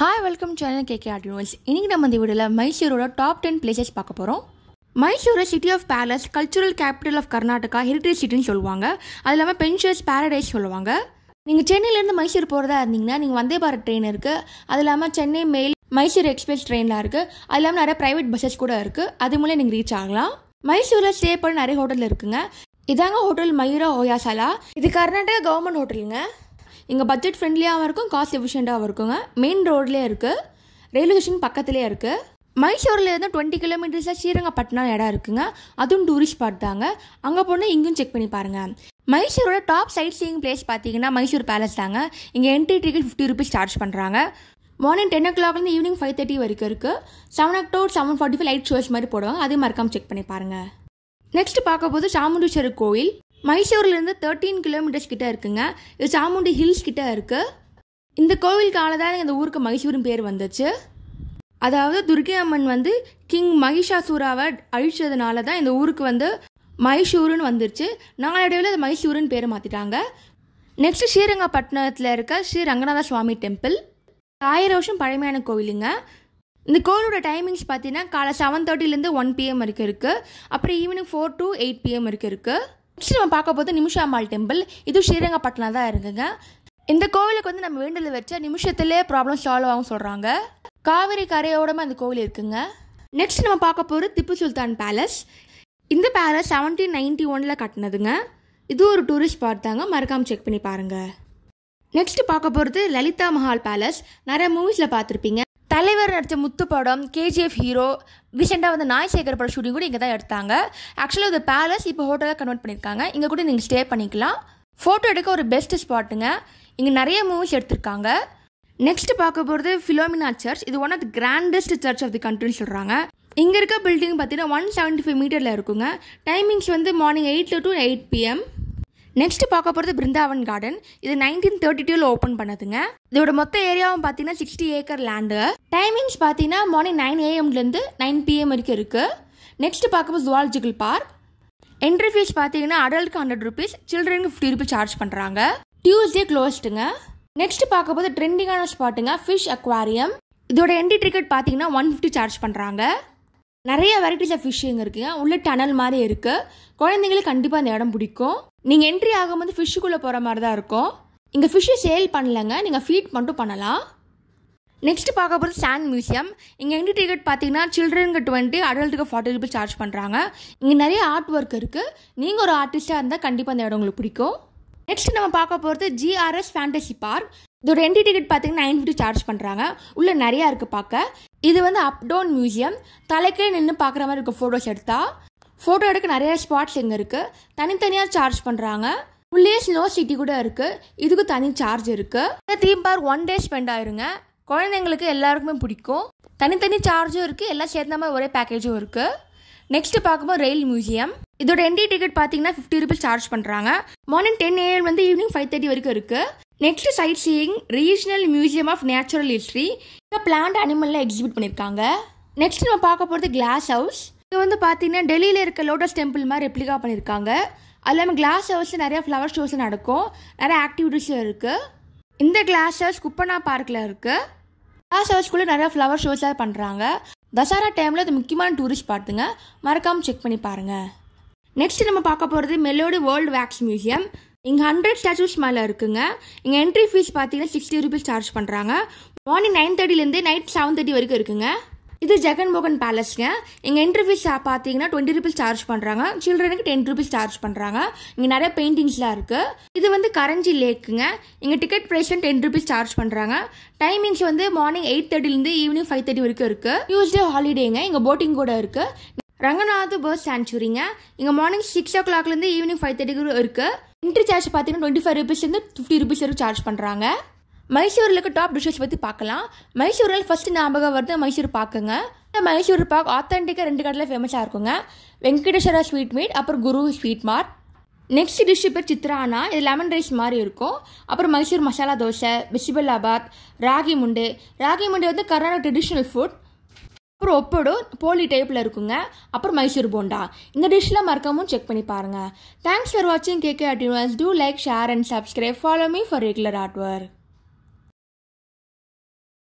hi welcome channel K Art Universe இன்றைக்கி நம்ம இந்த வீடியோவில் மைசூரோட டாப் டென் பிளேசஸ் பார்க்க போகிறோம் மைசூரை city of palace cultural capital of Karnataka heritage சிட்டின்னு சொல்லுவாங்க அது இல்லாமல் பென்ஷர்ஸ் பேரடைஸ் சொல்லுவாங்க நீங்கள் சென்னையிலேருந்து மைசூர் போகிறதா இருந்தீங்கன்னா நீங்கள் வந்தே பாரத் ட்ரெயின் இருக்குது அது இல்லாமல் சென்னை மெயில் மைசூர் எக்ஸ்பிரஸ் ட்ரெயினாக இருக்குது அது இல்லாமல் நிறைய ப்ரைவேட் பஸ்ஸஸ் கூட இருக்குது அது மூலம் நீங்கள் ரீச் ஆகலாம் மைசூரில் ஸ்டே பண்ண நிறைய ஹோட்டல் இருக்குங்க இதாங்க ஹோட்டல் மயூரா ஓயாசாலா இது கர்நாடகா கவர்மெண்ட் ஹோட்டலுங்க இங்கே பட்ஜெட் ஃப்ரெண்ட்லியாகவும் இருக்கும் காஸ்ட் எஃபிஷியண்ட்டாகவும் இருக்குங்க மெயின் ரோட்லேயே இருக்குது ரயில்வே ஸ்டேஷன் பக்கத்துலேயே இருக்குது மைசூரில் இருந்தால் டுவெண்ட்டி கிலோமீட்டர்ஸில் ஸ்ரீரங்கப்பட்டினம் இடம் இருக்குங்க அதுவும் டூரிஸ்ட் ஸ்பாட் தாங்க அங்கே போனால் இங்கேயும் செக் பண்ணி பாருங்கள் மைசூரோட டாப் சைட் சீயிங் பிளேஸ் பார்த்தீங்கன்னா மைசூர் பேலஸ் தாங்க இங்கே entry ticket fifty rupees charge பண்ணுறாங்க மார்னிங் டென் ஓ கிளாக்லேருந்து ஈவினிங் ஃபைவ் தேர்ட்டி வரைக்கும் இருக்குது seven o'clock seven forty five light shows மாதிரி போடுவாங்க அதே மறக்காமல் செக் பண்ணி பாருங்கள் நெக்ஸ்ட் பார்க்க போது சாமுண்டீஸ்வரர் கோயில் மைசூர்லேருந்து தேர்ட்டீன் கிலோமீட்டர்ஸ் கிட்டே இருக்குங்க இது சாமுண்டி ஹில்ஸ் கிட்டே இருக்குது இந்த கோவிலுக்கான தான் இந்த ஊருக்கு மைசூர்னு பேர் வந்துச்சு அதாவது துர்கை அம்மன் வந்து கிங் மகிஷாசூராவை அழிச்சதுனால தான் இந்த ஊருக்கு வந்து மைசூருன்னு வந்துருச்சு நாளடைவில் அது மைசூருன்னு பேர் மாற்றிட்டாங்க நெக்ஸ்ட் ஸ்ரீரங்கப்பட்டினத்தில் இருக்க ஸ்ரீ ரங்கநாத சுவாமி டெம்பிள் ஆயிரம் வருஷம் பழமையான கோவிலுங்க இந்த கோவிலோட டைமிங்ஸ் பார்த்தீங்கன்னா காலை செவன் தேர்ட்டிலேருந்து ஒன் பிஎம் வரைக்கும் இருக்குது அப்புறம் evening four to eight PM வரைக்கும் இருக்குது நெக்ஸ்ட் நம்ம பார்க்க போது நிமிஷாமால் டெம்பிள் இது ஸ்ரீரங்கப்பட்டினம் தான் இருக்குங்க இந்த கோவிலுக்கு வந்து நம்ம வேண்டல் வச்ச நிமிஷத்துலேயே ப்ராப்ளம் சால்வ் ஆகும் சொல்கிறாங்க காவிரி கரையோடமாக அந்த கோவில் இருக்குங்க நெக்ஸ்ட் நம்ம பார்க்க போகிறது திப்பு சுல்தான் பேலஸ் இந்த பேலஸ் செவன்டீன் நைன்டி ஒனில் கட்டினதுங்க இது ஒரு டூரிஸ்ட் ஸ்பாட் தாங்க மறக்காமல் செக் பண்ணி பாருங்கள் நெக்ஸ்ட் பார்க்க போகிறது லலிதா மஹால் பேலஸ் நிறைய மூவிஸில் பார்த்துருப்பீங்க தலைவர் நடித்த முத்து படம் கேஜிஎஃப் ஹீரோ ரீசெண்டாக வந்து நாய் சேகர் படம் ஷூட்டிங் கூட இங்கே தான் எடுத்தாங்க ஆக்சுவலாக இது பேலஸ் இப்போ ஹோட்டலாக கன்வெர்ட் பண்ணியிருக்காங்க இங்கே கூட நீங்கள் ஸ்டே பண்ணிக்கலாம் ஃபோட்டோ எடுக்க ஒரு பெஸ்ட் ஸ்பாட்டுங்க இங்கே நிறைய மூவிஸ் எடுத்திருக்காங்க நெக்ஸ்ட் பார்க்க போகிறது ஃபிலோமினா சர்ச் இது one of the grandest church of the கண்ட்ரின்னு சொல்கிறாங்க இங்கே இருக்க பில்டிங் பார்த்தீங்கன்னா ஒன் செவன்ட்டி ஃபைவ் மீட்டரில் இருக்குங்க டைமிங்ஸ் வந்து மார்னிங் எயிட்டில் டு எயிட் பிஎம் நெக்ஸ்ட் பார்க்க போகிறது பிருந்தாவன் கார்டன் இது நைன்டீன் தேர்ட்டி டூவில் ஓப்பன் பண்ணதுங்க இதோட மொத்த ஏரியாவும் பார்த்தீங்கன்னா சிக்ஸ்டி ஏக்கர் லேண்டு டைமிங்ஸ் பார்த்தீங்கன்னா மார்னிங் நைன் ஏஎம்லேருந்து நைன் பிஎம் வரைக்கும் இருக்குது நெக்ஸ்ட் பார்க்கும்போது ஜுவாலஜிக்கல் பார்க் என்ட்ரி ஃபீஸ் பார்த்தீங்கன்னா அடல்ட்க்கு ஹண்ட்ரட் ருபீஸ் சில்ட்ரனுக்கு ஃபிஃப்டி ருபீஸ் சார்ஜ் பண்ணுறாங்க டியூஸ்டே க்ளோஸ்டுங்க நெக்ஸ்ட் பார்க்கும்போது ட்ரெண்டிங்கான ஸ்பாட்டுங்க ஃபிஷ் அக்வாரியம் இதோட என்ட்ரி டிக்கெட் பார்த்தீங்கன்னா ஒன் ஃபிஃப்டி சார்ஜ் பண்ணுறாங்க நிறைய வெரைட்டிஸ் ஆஃப் ஃபிஷ் இங்கே இருக்குங்க உள்ள டனல் மாதிரி இருக்குது குழந்தைங்களுக்கு கண்டிப்பாக அந்த இடம் பிடிக்கும் நீங்கள் என்ட்ரி ஆகும்போது ஃபிஷ்ஷுக்குள்ளே போகிற மாதிரி தான் இருக்கும் இங்கே ஃபிஷ்ஷை சேல் பண்ணலைங்க நீங்கள் ஃபீட் மட்டும் பண்ணலாம் நெக்ஸ்ட் பார்க்க போகிறது சாண்ட் மியூசியம் இங்கே எங்கே டிக்கெட் பார்த்தீங்கன்னா சில்ட்ரனுக்கு டுவெண்ட்டி அடல்ட்டுக்கு ஃபார்ட்டி ருபீஸ் சார்ஜ் பண்ணுறாங்க இங்கே நிறைய ஆர்ட் ஒர்க் இருக்குது நீங்கள் ஒரு ஆர்டிஸ்ட்டாக இருந்தால் கண்டிப்பாக அந்த இடம் உங்களுக்கு பிடிக்கும் நெக்ஸ்ட் நம்ம பார்க்க போகிறது ஜிஆர்எஸ் ஃபேண்டசி பார்க் இதோட என்ட்ரி டிக்கெட் பார்த்தீங்கன்னா நைன் ஃபிஃப்டி சார்ஜ் பண்ணுறாங்க உள்ளே நிறையா இருக்குது பார்க்க இது வந்து அப்டவுன் மியூசியம் தலைக்கே நின்று பார்க்குற மாதிரி இருக்கும் ஃபோட்டோஸ் எடுத்தால் ஃபோட்டோ எடுக்க நிறைய ஸ்பாட்ஸ் இங்கே இருக்குது தனித்தனியாக சார்ஜ் பண்ணுறாங்க உள்ளே ஸ்னோ சிட்டி கூட இருக்குது இதுக்கு தனி சார்ஜ் இருக்குது இந்த theme park one day spend ஆயிருங்க குழந்தைங்களுக்கு எல்லாருக்குமே பிடிக்கும் தனித்தனி சார்ஜும் இருக்குது எல்லாம் சேர்ந்த மாதிரி ஒரே பேக்கேஜும் இருக்குது நெக்ஸ்ட்டு பார்க்கும்போது ரயில் மியூசியம் இதோட என்ட்ரி டிக்கெட் பார்த்தீங்கன்னா ஃபிஃப்டி ருபீஸ் சார்ஜ் பண்ணுறாங்க மார்னிங் டென் ஏஎம் வந்து ஈவினிங் ஃபைவ் தேர்ட்டி வரைக்கும் இருக்குது next sight seeing regional museum of natural history plant அனிமலில் எக்ஸிபிட் பண்ணியிருக்காங்க நெக்ஸ்ட் நம்ம பார்க்க போகிறது கிளாஸ் ஹவுஸ் இது வந்து பார்த்தீங்கன்னா டெல்லியில் இருக்க லோட்டஸ் டெம்பிள் மாதிரி ரெப்ளிகா பண்ணியிருக்காங்க அது இல்லாமல் கிளாஸ் ஹவுஸில் நிறையா ஃப்ளவர் ஷோஸ் நடக்கும் நிறைய ஆக்டிவிட்டீஸும் இருக்குது இந்த கிளாஸ் ஹவுஸ் குப்பனா பார்க்கில் இருக்குது கிளாஸ் ஹவுஸ்க்குள்ளே நிறையா ஃப்ளவர் ஷோஸாக பண்ணுறாங்க தசரா டைமில் இது முக்கியமான டூரிஸ்ட் பார்த்துங்க மறக்காமல் செக் பண்ணி பாருங்கள் நெக்ஸ்ட் நம்ம பார்க்க போகிறது மெலோடி வேர்ல்டு வேக்ஸ் மியூசியம் இங்கே ஹண்ட்ரட் ஸ்டாச்சூஸ் மேலே இருக்குங்க இங்கே என்ட்ரி ஃபீஸ் பார்த்தீங்கன்னா சிக்ஸ்டி ருபீஸ் சார்ஜ் பண்ணுறாங்க மார்னிங் நைன் தேர்ட்டிலேருந்து நைட் செவன் தேர்ட்டி வரைக்கும் இருக்குங்க இது ஜெகன் மோகன் பேலஸ்ங்க இங்கே இன்டர்வியூ பார்த்தீங்கன்னா டுவெண்ட்டி ருபீஸ் சார்ஜ் பண்ணுறாங்க சில்ட்ரனுக்கு டென் ருபீஸ் சார்ஜ் பண்ணுறாங்க இங்கே நிறைய பெயிண்டிங்ஸ்லாம் இருக்குது இது வந்து கரஞ்சி லேக்குங்க இங்கே ticket price ten rupees charge பண்ணுறாங்க டைமிங்ஸ் வந்து மார்னிங் எயிட் தேர்ட்டிலேருந்து ஈவினிங் ஃபைவ் தேர்ட்டி வரைக்கும் இருக்குது டியூஸ்டே ஹாலிடேங்க இங்கே போட்டிங் கூட இருக்குது ரங்கநாத் பேர்ட் சான்ச்சுரிங்க இங்கே மார்னிங் சிக்ஸ் ஓ கிளாக்லேருந்து ஈவினிங் ஃபைவ் தேர்ட்டிக்கு இருக்குது இன்ட்ரி சார்ஜ் பார்த்தீங்கன்னா டுவெண்ட்டி ஃபைவ் ருபீஸ்லேருந்து ஃபிஃப்டி ருபீஸ் வரைக்கும் சார்ஜ் பண்ணுறாங்க மைசூரில் இருக்க டாப் டிஷ்ஷஸ் பற்றி பார்க்கலாம் மைசூரில் ஃபஸ்ட்டு ஞாபகம் வருது மைசூர் பாக்குங்க இந்த மைசூர் பாக் ஆத்தென்டிக்காக ரெண்டு கடையில் ஃபேமஸாக இருக்குங்க வெங்கடேஸ்வரா ஸ்வீட் மீட் அப்புறம் Guru sweet mart next dish பேர் சித்ரானா இது லெமன் ரைஸ் மாதிரி இருக்கும் அப்புறம் மைசூர் மசாலா தோசை பிசிபல்லாபாத் ராகி முண்டு ராகி முண்டு வந்து கர்நாடக ட்ரெடிஷ்னல் ஃபுட் அப்புறம் ஒப்படோ போலி டைப்பில் இருக்குங்க அப்புறம் மைசூர் போண்டா இந்த டிஷ்லாம் மறக்காமல் செக் பண்ணி பாருங்கள் தேங்க்ஸ் ஃபார் வாட்சிங் KK attunes to like share and subscribe follow me for regular art work